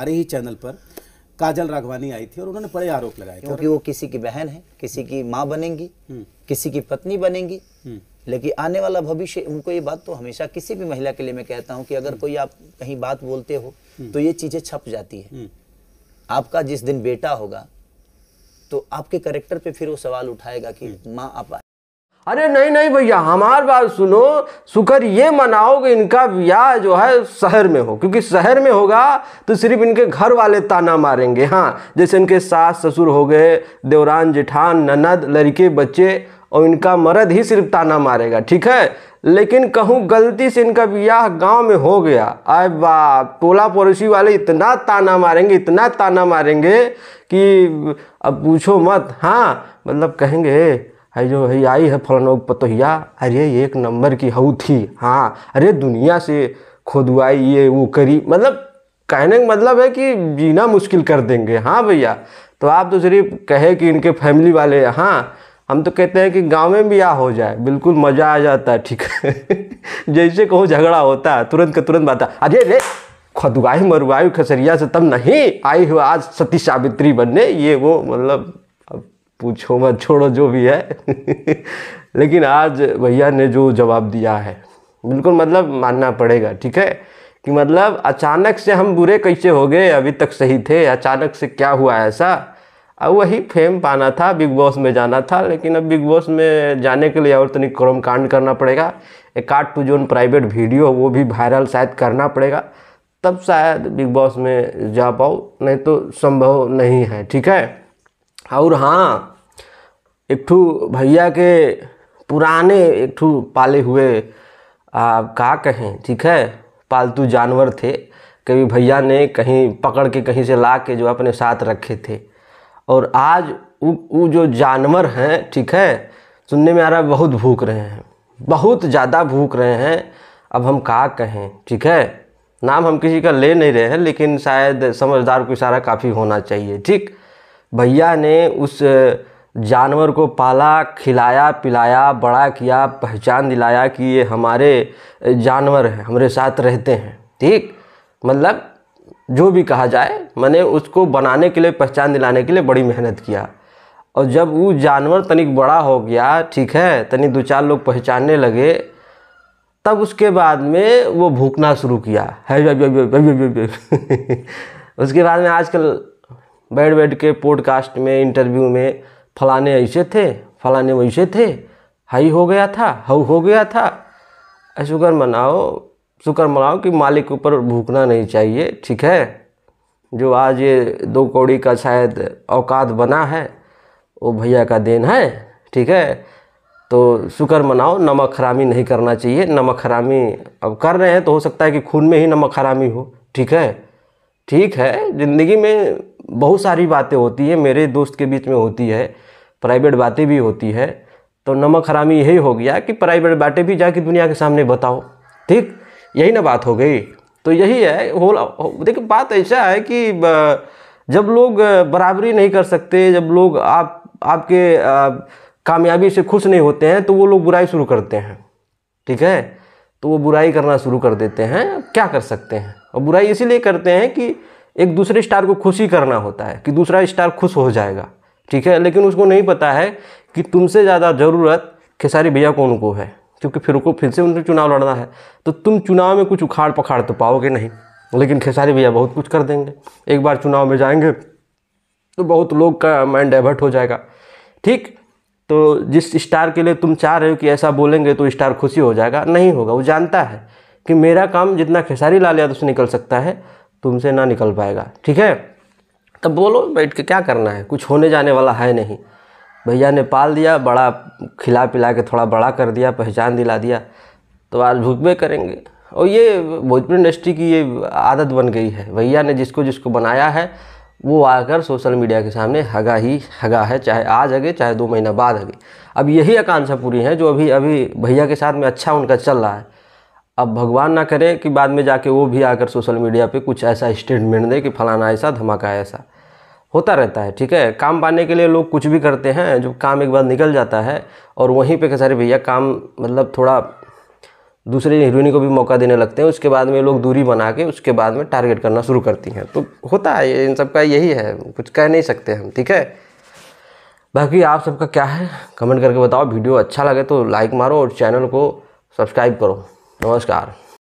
हमारे ही चैनल पर काजल राघवानी आई थी और उन्होंने बड़े आरोप लगाए क्योंकि वो किसी की बहन है किसी की माँ बनेंगी हम्म। किसी की पत्नी बनेंगी हम्म। लेकिन आने वाला भविष्य उनको ये बात तो हमेशा किसी भी महिला के लिए मैं कहता हूँ कि अगर हम्म। कोई आप कहीं बात बोलते हो तो ये चीज़ें छप जाती है आपका जिस दिन बेटा होगा तो आपके करेक्टर पे फिर वो सवाल उठाएगा कि माँ आप अरे नहीं नहीं भैया हमार बात सुनो शुक्र ये मनाओ कि इनका ब्याह जो है शहर में हो क्योंकि शहर में होगा तो सिर्फ इनके घर वाले ताना मारेंगे हाँ जैसे इनके सास ससुर हो गए देवरान जेठान ननद लड़के बच्चे और इनका मर्द ही सिर्फ ताना मारेगा ठीक है लेकिन कहूँ गलती से इनका ब्याह गांव में हो गया अरे बाप टोला पड़ोसी वाले इतना ताना मारेंगे इतना ताना मारेंगे कि अब पूछो मत हाँ मतलब कहेंगे है जो है आई है फलाना पतोहिया अरे एक नंबर की हऊ थी हाँ अरे दुनिया से खोदवाई ये वो करी मतलब कहने का मतलब है कि जीना मुश्किल कर देंगे हाँ भैया तो आप तो सिर्फ कहे कि इनके फैमिली वाले हाँ हम तो कहते हैं कि गांव में भी आ हो जाए बिल्कुल मज़ा आ जाता है ठीक है जैसे कहो झगड़ा होता है तुरंत का तुरंत बात अरे रे खदुआई मरुआई खसरिया से तब नहीं आई हो आज सती सावित्री बनने ये वो मतलब पूछो मत छोड़ो जो भी है लेकिन आज भैया ने जो जवाब दिया है बिल्कुल मतलब मानना पड़ेगा ठीक है कि मतलब अचानक से हम बुरे कैसे हो गए अभी तक सही थे अचानक से क्या हुआ ऐसा अब वही फेम पाना था बिग बॉस में जाना था लेकिन अब बिग बॉस में जाने के लिए और तनिक क्रम कांड करना पड़ेगा एक आठ टू जोन प्राइवेट वीडियो वो भी वायरल शायद करना पड़ेगा तब शायद बिग बॉस में जा पाओ नहीं तो संभव नहीं है ठीक है और हाँ एक ठू भैया के पुराने एक ठू पाले हुए आप का कहें ठीक है पालतू जानवर थे कभी भैया ने कहीं पकड़ के कहीं से ला के जो अपने साथ रखे थे और आज वो जो जानवर हैं ठीक है सुनने में आ रहा है बहुत भूख रहे हैं बहुत ज़्यादा भूख रहे हैं अब हम का कहें ठीक है नाम हम किसी का ले नहीं रहे हैं लेकिन शायद समझदार को इशारा काफ़ी होना चाहिए ठीक भैया ने उस जानवर को पाला खिलाया पिलाया बड़ा किया पहचान दिलाया कि ये हमारे जानवर हैं हमारे साथ रहते हैं ठीक मतलब जो भी कहा जाए मैंने उसको बनाने के लिए पहचान दिलाने के लिए बड़ी मेहनत किया और जब वो जानवर तनिक बड़ा हो गया ठीक है तनिक दो चार लोग पहचानने लगे तब उसके बाद में वो भूखना शुरू किया है उसके बाद में आजकल बैठ बैठ के पॉडकास्ट में इंटरव्यू में फलाने ऐसे थे फलाने वैसे थे हाई हो गया था हाउ हो गया था शुक्र मनाओ शुक्र मनाओ कि मालिक के ऊपर भूखना नहीं चाहिए ठीक है जो आज ये दो कौड़ी का शायद औकात बना है वो भैया का देन है ठीक है तो शुक्र मनाओ नमक हरामी नहीं करना चाहिए नमक हरामी अब कर रहे हैं तो हो सकता है कि खून में ही नमक हरामी हो ठीक है ठीक है ज़िंदगी में बहुत सारी बातें होती है मेरे दोस्त के बीच में होती है प्राइवेट बातें भी होती है तो नमक हरामी यही हो गया कि प्राइवेट बातें भी जाके दुनिया के सामने बताओ ठीक यही ना बात हो गई तो यही है देखिए बात ऐसा है कि जब लोग बराबरी नहीं कर सकते जब लोग आप आपके आप, कामयाबी से खुश नहीं होते हैं तो वो लोग बुराई शुरू करते हैं ठीक है तो वो बुराई करना शुरू कर देते हैं क्या कर सकते हैं और बुराई इसीलिए करते हैं कि एक दूसरे स्टार को खुशी करना होता है कि दूसरा स्टार खुश हो जाएगा ठीक है लेकिन उसको नहीं पता है कि तुमसे ज़्यादा ज़रूरत खेसारी भैया को उनको है क्योंकि फिर उनको फिर से उनसे चुनाव लड़ना है तो तुम चुनाव में कुछ उखाड़ पखाड़ तो पाओगे नहीं लेकिन खेसारी भैया बहुत कुछ कर देंगे एक बार चुनाव में जाएंगे तो बहुत लोग का माइंड डाइवर्ट हो जाएगा ठीक तो जिस स्टार के लिए तुम चाह रहे हो कि ऐसा बोलेंगे तो स्टार खुशी हो जाएगा नहीं होगा वो जानता है कि मेरा काम जितना खेसारी लाल यादव से निकल सकता है तुमसे ना निकल पाएगा ठीक है तब बोलो बैठ के क्या करना है कुछ होने जाने वाला है नहीं भैया ने पाल दिया बड़ा खिला पिला के थोड़ा बड़ा कर दिया पहचान दिला दिया तो आज भुगबे करेंगे और ये भोजपुरी इंडस्ट्री की ये आदत बन गई है भैया ने जिसको जिसको बनाया है वो आकर सोशल मीडिया के सामने हगा ही हगा है चाहे आज आगे चाहे दो महीना बाद आगे अब यही आकांक्षा पूरी है जो अभी अभी भैया के साथ में अच्छा उनका चल रहा है अब भगवान ना करे कि बाद में जाके वो भी आकर सोशल मीडिया पे कुछ ऐसा स्टेटमेंट दे कि फलाना ऐसा धमाका ऐसा होता रहता है ठीक है काम पाने के लिए लोग कुछ भी करते हैं जो काम एक बार निकल जाता है और वहीं पे सारे भैया काम मतलब थोड़ा दूसरे हीरोइन को भी मौका देने लगते हैं उसके बाद में लोग दूरी बना के उसके बाद में टारगेट करना शुरू करती हैं तो होता है इन सब का यही है कुछ कह नहीं सकते हम ठीक है बाकी आप सबका क्या है कमेंट करके बताओ वीडियो अच्छा लगे तो लाइक मारो और चैनल को सब्सक्राइब करो नमस्कार